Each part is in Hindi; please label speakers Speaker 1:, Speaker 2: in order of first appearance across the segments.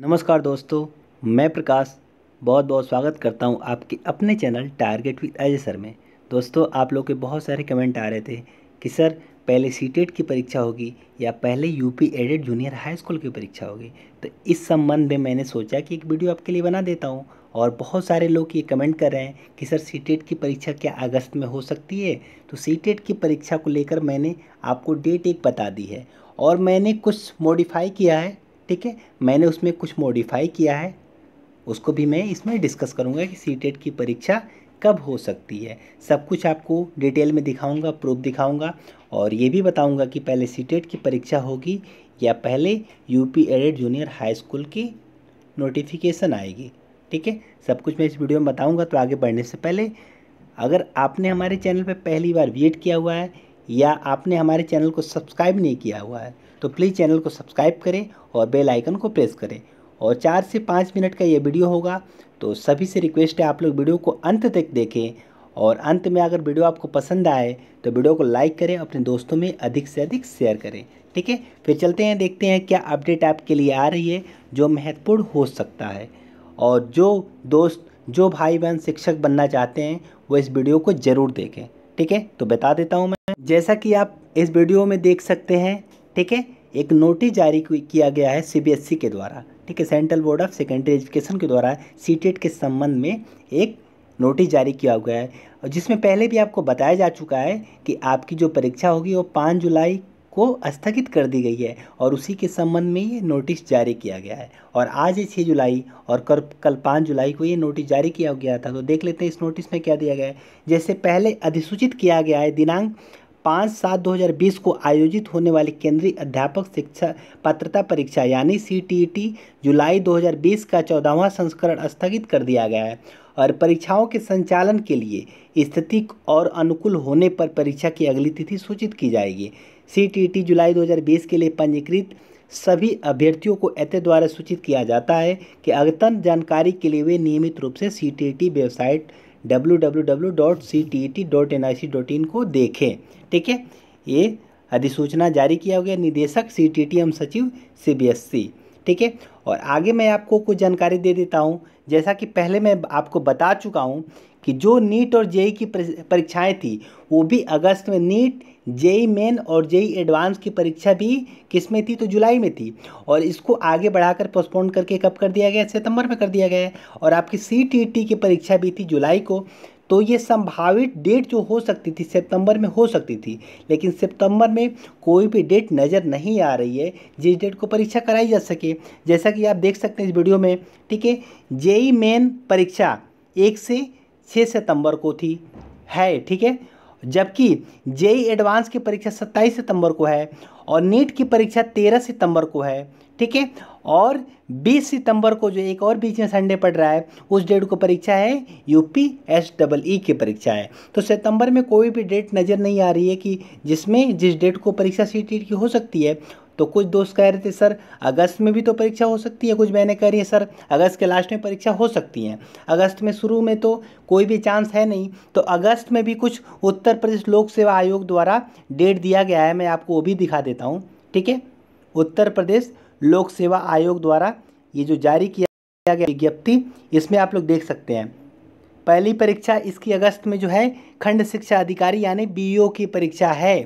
Speaker 1: नमस्कार दोस्तों मैं प्रकाश बहुत बहुत स्वागत करता हूं आपके अपने channel target with Ajay sir में दोस्तों आप लोग के बहुत सारे कमेंट आ रहे थे कि सर पहले सी e की परीक्षा होगी या पहले UP aided junior high school की परीक्षा होगी तो इस संबंध में मैंने सोचा कि एक वीडियो आपके लिए बना देता हूँ और बहुत सारे लोग ये कमेंट कर रहे हैं कि सर सी e की परीक्षा क्या अगस्त में हो सकती है तो सी e की परीक्षा को लेकर मैंने आपको डेट एक बता दी है और मैंने कुछ मॉडिफाई किया है ठीक है मैंने उसमें कुछ मॉडिफाई किया है उसको भी मैं इसमें डिस्कस करूँगा कि सी की परीक्षा कब हो सकती है सब कुछ आपको डिटेल में दिखाऊंगा प्रूफ दिखाऊंगा और ये भी बताऊंगा कि पहले सी की परीक्षा होगी या पहले UP aided junior high school की नोटिफिकेशन आएगी ठीक है सब कुछ मैं इस वीडियो में बताऊंगा तो आगे बढ़ने से पहले अगर आपने हमारे चैनल पर पहली बार वेट किया हुआ है या आपने हमारे चैनल को सब्सक्राइब नहीं किया हुआ है तो प्लीज़ चैनल को सब्सक्राइब करें और बेल आइकन को प्रेस करें और चार से पाँच मिनट का ये वीडियो होगा तो सभी से रिक्वेस्ट है आप लोग वीडियो को अंत तक देखें और अंत में अगर वीडियो आपको पसंद आए तो वीडियो को लाइक करें अपने दोस्तों में अधिक से अधिक शेयर करें ठीक है फिर चलते हैं देखते हैं क्या अपडेट आपके लिए आ रही है जो महत्वपूर्ण हो सकता है और जो दोस्त जो भाई बहन शिक्षक बनना चाहते हैं वो इस वीडियो को ज़रूर देखें ठीक है तो बता देता हूँ मैं जैसा कि आप इस वीडियो में देख सकते हैं ठीक है एक नोटिस जारी किया गया है सीबीएसई e के द्वारा ठीक है central board of secondary education के द्वारा सी e के संबंध में एक नोटिस जारी किया गया है और जिसमें पहले भी आपको बताया जा चुका है कि आपकी जो परीक्षा होगी वो पाँच जुलाई को स्थगित कर दी गई है और उसी के संबंध में ये नोटिस जारी किया गया है और आज ये छः जुलाई और कर, कल पाँच जुलाई को ये नोटिस जारी किया गया था तो देख लेते हैं इस नोटिस में क्या दिया गया है जैसे पहले अधिसूचित किया गया है दिनांक पाँच सात 2020 को आयोजित होने वाली केंद्रीय अध्यापक शिक्षा पात्रता परीक्षा यानी सी e जुलाई 2020 का चौदहवा संस्करण स्थगित कर दिया गया है और परीक्षाओं के संचालन के लिए स्थिति और अनुकूल होने पर परीक्षा की अगली तिथि सूचित की जाएगी सी e जुलाई 2020 के लिए पंजीकृत सभी अभ्यर्थियों को एते द्वारा सूचित किया जाता है कि अद्यतन जानकारी के लिए वे नियमित रूप से सी e वेबसाइट www.ctet.nic.in को देखें ठीक है ये अधिसूचना जारी किया गया निदेशक सी टी टी एम सचिव सी ठीक है और आगे मैं आपको कुछ जानकारी दे देता हूँ जैसा कि पहले मैं आपको बता चुका हूँ कि जो नीट और जेई की परीक्षाएं थी वो भी अगस्त में नीट जेई मेन और जेई एडवांस की परीक्षा भी किस में थी तो जुलाई में थी और इसको आगे बढ़ाकर पोस्टपोन करके कब कर दिया गया सितंबर में कर दिया गया और आपकी सी की परीक्षा भी थी जुलाई को तो ये संभावित डेट जो हो सकती थी सितंबर में हो सकती थी लेकिन सितंबर में कोई भी डेट नज़र नहीं आ रही है जिस डेट को परीक्षा कराई जा सके जैसा कि आप देख सकते हैं इस वीडियो में ठीक है जेई मेन परीक्षा एक से छः सितंबर को थी है ठीक है जबकि जेई एडवांस की परीक्षा 27 सितंबर को है और नीट की परीक्षा 13 सितंबर को है ठीक है और 20 सितंबर को जो एक और बीच में संडे पड़ रहा है उस डेट को परीक्षा है यूपी एस डबल ई की परीक्षा है तो सितंबर में कोई भी डेट नज़र नहीं आ रही है कि जिसमें जिस डेट को परीक्षा सी की हो सकती है तो कुछ दोस्त कह रहे थे सर अगस्त में भी तो परीक्षा हो सकती है कुछ मैंने कह रही है सर अगस्त के लास्ट में परीक्षा हो सकती है अगस्त में शुरू में तो कोई भी चांस है नहीं तो अगस्त में भी कुछ उत्तर प्रदेश लोक सेवा आयोग द्वारा डेट दिया गया है मैं आपको वो भी दिखा देता हूँ ठीक है उत्तर प्रदेश लोक सेवा आयोग द्वारा ये जो जारी किया गया विज्ञप्ति इसमें आप लोग देख सकते हैं पहली परीक्षा इसकी अगस्त में जो है खंड शिक्षा अधिकारी यानी बीओ की परीक्षा है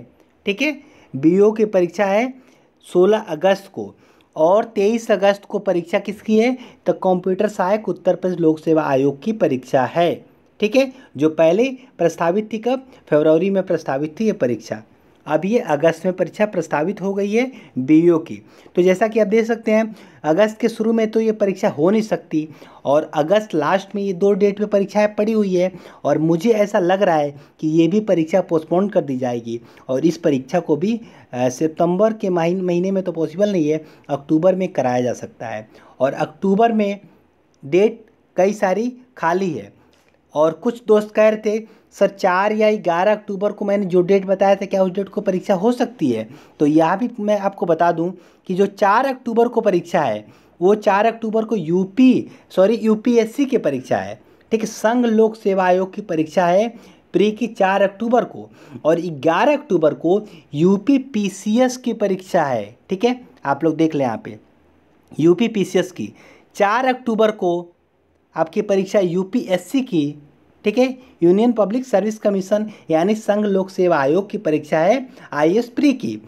Speaker 1: ठीक है बीओ की परीक्षा है सोलह अगस्त को और तेईस अगस्त को परीक्षा किसकी है तो कंप्यूटर सहायक उत्तर प्रदेश लोक सेवा आयोग की परीक्षा है ठीक है जो पहले प्रस्तावित थी कब फरवरी में प्रस्तावित थी ये परीक्षा अब ये अगस्त में परीक्षा प्रस्तावित हो गई है बीईओ की तो जैसा कि आप देख सकते हैं अगस्त के शुरू में तो ये परीक्षा हो नहीं सकती और अगस्त लास्ट में ये दो डेट पे परीक्षाएं पड़ी हुई है और मुझे ऐसा लग रहा है कि ये भी परीक्षा पोस्टपोन कर दी जाएगी और इस परीक्षा को भी सितंबर के महीने में तो पॉसिबल नहीं है अक्टूबर में कराया जा सकता है और अक्टूबर में डेट कई सारी खाली है और कुछ दोस्त कह रहे थे सर चार या ग्यारह अक्टूबर को मैंने जो डेट बताया था क्या उस डेट को परीक्षा हो सकती है तो यह भी मैं आपको बता दूं कि जो चार अक्टूबर को परीक्षा है वो चार अक्टूबर को यूपी सॉरी यूपीएससी की परीक्षा है ठीक है संघ लोक सेवा आयोग की परीक्षा है प्री की चार अक्टूबर को और ग्यारह अक्टूबर को यू पीसीएस की परीक्षा है ठीक है आप लोग देख लें यहाँ पे यू पीसीएस की चार अक्टूबर को आपकी परीक्षा यूपीएससी की ठीक है यूनियन पब्लिक सर्विस कमीशन यानी संघ लोक सेवा आयोग की परीक्षा है आई एस प्री की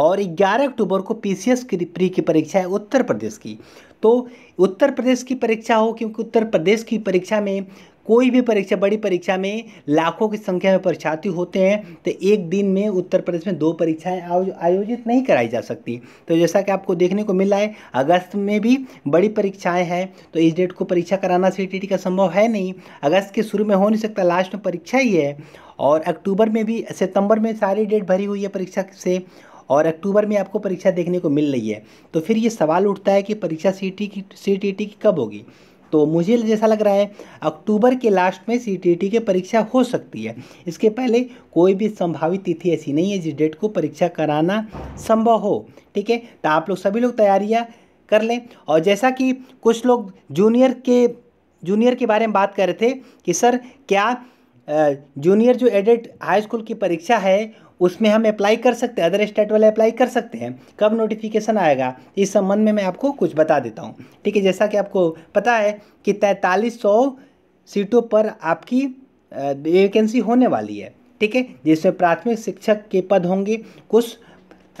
Speaker 1: और 11 अक्टूबर को पी सी एस की प्री की परीक्षा है उत्तर प्रदेश की तो उत्तर प्रदेश की परीक्षा हो क्योंकि उत्तर प्रदेश की परीक्षा में कोई भी परीक्षा बड़ी परीक्षा में लाखों की संख्या में परीक्षार्थी होते हैं तो एक दिन में उत्तर प्रदेश में दो परीक्षाएं आयोजित नहीं कराई जा सकती तो जैसा कि आपको देखने को मिल रहा है अगस्त में भी बड़ी परीक्षाएं हैं तो इस डेट को परीक्षा कराना सी का संभव है नहीं अगस्त के शुरू में हो नहीं सकता लास्ट में परीक्षा ही है और अक्टूबर में भी सितंबर में सारी डेट भरी हुई है परीक्षा से और अक्टूबर में आपको परीक्षा देखने को मिल रही है तो फिर ये सवाल उठता है कि परीक्षा सी टी की सी टी टी की कब होगी तो मुझे जैसा लग रहा है अक्टूबर के लास्ट में सी e की परीक्षा हो सकती है इसके पहले कोई भी संभावित तिथि ऐसी नहीं है जिस डेट को परीक्षा कराना संभव हो ठीक है तो आप लोग सभी लोग तैयारियाँ कर लें और जैसा कि कुछ लोग जूनियर के जूनियर के बारे में बात कर रहे थे कि सर क्या जूनियर जो एडेड हाई स्कूल की परीक्षा है उसमें हम अप्लाई कर सकते हैं अदर स्टेट वाले अप्लाई कर सकते हैं कब नोटिफिकेशन आएगा इस संबंध में मैं आपको कुछ बता देता हूँ ठीक है जैसा कि आपको पता है कि तैंतालीस सीटों पर आपकी वैकेंसी होने वाली है ठीक है जिसमें प्राथमिक शिक्षक के पद होंगे कुछ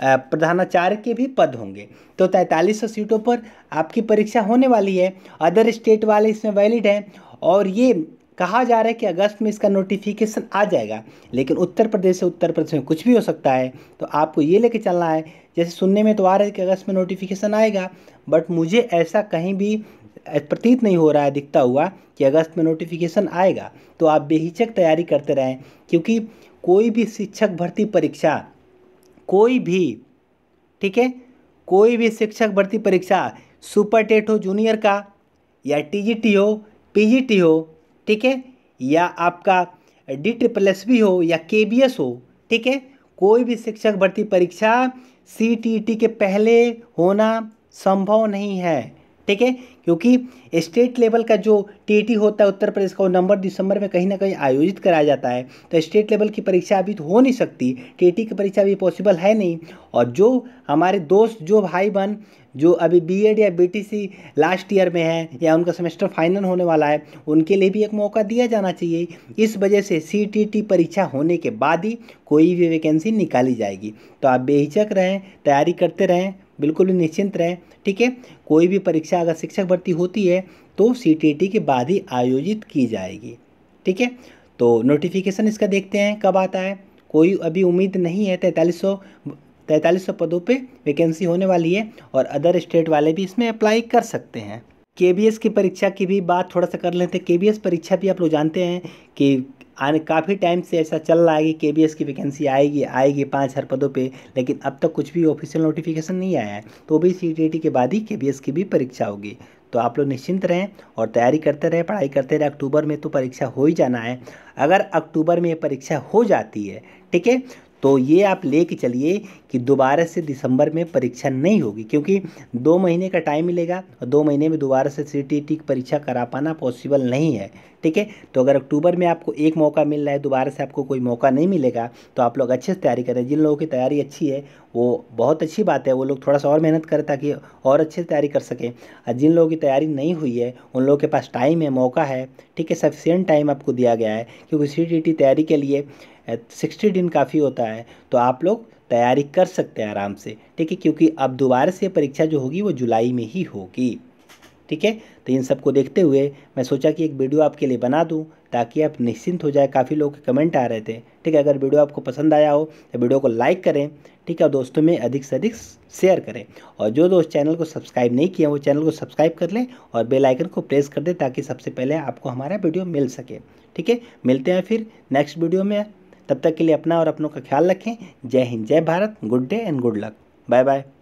Speaker 1: प्रधानाचार्य के भी पद होंगे तो तैंतालीस सीटों पर आपकी परीक्षा होने वाली है अदर स्टेट वाले इसमें वैलिड हैं और ये कहा जा रहा है कि अगस्त में इसका नोटिफिकेशन आ जाएगा लेकिन उत्तर प्रदेश से उत्तर प्रदेश में कुछ भी हो सकता है तो आपको ये लेके चलना है जैसे सुनने में तो आ रहा है कि अगस्त में नोटिफिकेशन आएगा बट मुझे ऐसा कहीं भी प्रतीत नहीं हो रहा है दिखता हुआ कि अगस्त में नोटिफिकेशन आएगा तो आप बेहिचक तैयारी करते रहें क्योंकि कोई भी शिक्षक भर्ती परीक्षा कोई भी ठीक है कोई भी शिक्षक भर्ती परीक्षा सुपर टेट हो जूनियर का या टीजीटी हो पीजीटी हो ठीक है या आपका डी ट्रिपल एस बी हो या के बी एस हो ठीक है कोई भी शिक्षक भर्ती परीक्षा सी टी ई टी के पहले होना संभव नहीं है ठीक है क्योंकि स्टेट लेवल का जो टी होता है उत्तर प्रदेश का वो नवंबर दिसंबर में कहीं ना कहीं आयोजित कराया जाता है तो स्टेट लेवल की परीक्षा अभी तो हो नहीं सकती टी की परीक्षा अभी पॉसिबल है नहीं और जो हमारे दोस्त जो भाई बहन जो अभी बीएड या बीटीसी लास्ट ईयर में है या उनका सेमेस्टर फाइनल होने वाला है उनके लिए भी एक मौका दिया जाना चाहिए इस वजह से सी परीक्षा होने के बाद ही कोई भी वैकेंसी निकाली जाएगी तो आप बेहिचक रहें तैयारी करते रहें बिल्कुल भी निश्चिंत रहें ठीक है कोई भी परीक्षा अगर शिक्षक भर्ती होती है तो सी के बाद ही आयोजित की जाएगी ठीक है तो नोटिफिकेशन इसका देखते हैं कब आता है कोई अभी उम्मीद नहीं है तैंतालीस सौ तैंतालीस सौ पदों पे वैकेंसी होने वाली है और अदर स्टेट वाले भी इसमें अप्लाई कर सकते हैं के की परीक्षा की भी बात थोड़ा सा कर लेते हैं के परीक्षा भी आप लोग जानते हैं कि आने काफ़ी टाइम से ऐसा चल रहा है कि के बी एस की वैकेंसी आएगी आएगी पाँच हर पदों पे लेकिन अब तक कुछ भी ऑफिशियल नोटिफिकेशन नहीं आया है तो भी सी टी के बाद ही के बी एस की भी परीक्षा होगी तो आप लोग निश्चिंत रहें और तैयारी करते रहें पढ़ाई करते रहें अक्टूबर में तो परीक्षा हो ही जाना है अगर अक्टूबर में ये परीक्षा हो जाती है ठीक है तो ये आप ले कर चलिए कि दोबारा से दिसंबर में परीक्षा नहीं होगी क्योंकि दो महीने का टाइम मिलेगा और दो महीने में दोबारा से सी टी परीक्षा करा पाना पॉसिबल नहीं है ठीक है तो अगर अक्टूबर में आपको एक मौका मिल रहा है दोबारा से आपको कोई मौका नहीं मिलेगा तो आप लोग अच्छे से तैयारी करें जिन लोगों की तैयारी अच्छी है वो बहुत अच्छी बात है वो लोग थोड़ा सा और मेहनत करें ताकि और अच्छे से तैयारी कर सकें और जिन लोगों की तैयारी नहीं हुई है उन लोगों के पास टाइम है मौका है ठीक है सफिशियंट टाइम आपको दिया गया है क्योंकि सी तैयारी के लिए सिक्सटी दिन काफ़ी होता है तो आप लोग तैयारी कर सकते हैं आराम से ठीक है क्योंकि अब दोबारा से परीक्षा जो होगी वो जुलाई में ही होगी ठीक है तो इन सबको देखते हुए मैं सोचा कि एक वीडियो आपके लिए बना दूं ताकि आप निश्चिंत हो जाए काफ़ी लोग के कमेंट आ रहे थे ठीक है अगर वीडियो आपको पसंद आया हो तो वीडियो को लाइक करें ठीक है और दोस्तों में अधिक से अधिक शेयर करें और जो दोस्त चैनल को सब्सक्राइब नहीं किया वो चैनल को सब्सक्राइब कर लें और बेलाइकन को प्रेस कर दें ताकि सबसे पहले आपको हमारा वीडियो मिल सके ठीक है मिलते हैं फिर नेक्स्ट वीडियो में तब तक के लिए अपना और अपनों का ख्याल रखें जय हिंद जय Bharat good day and good luck bye bye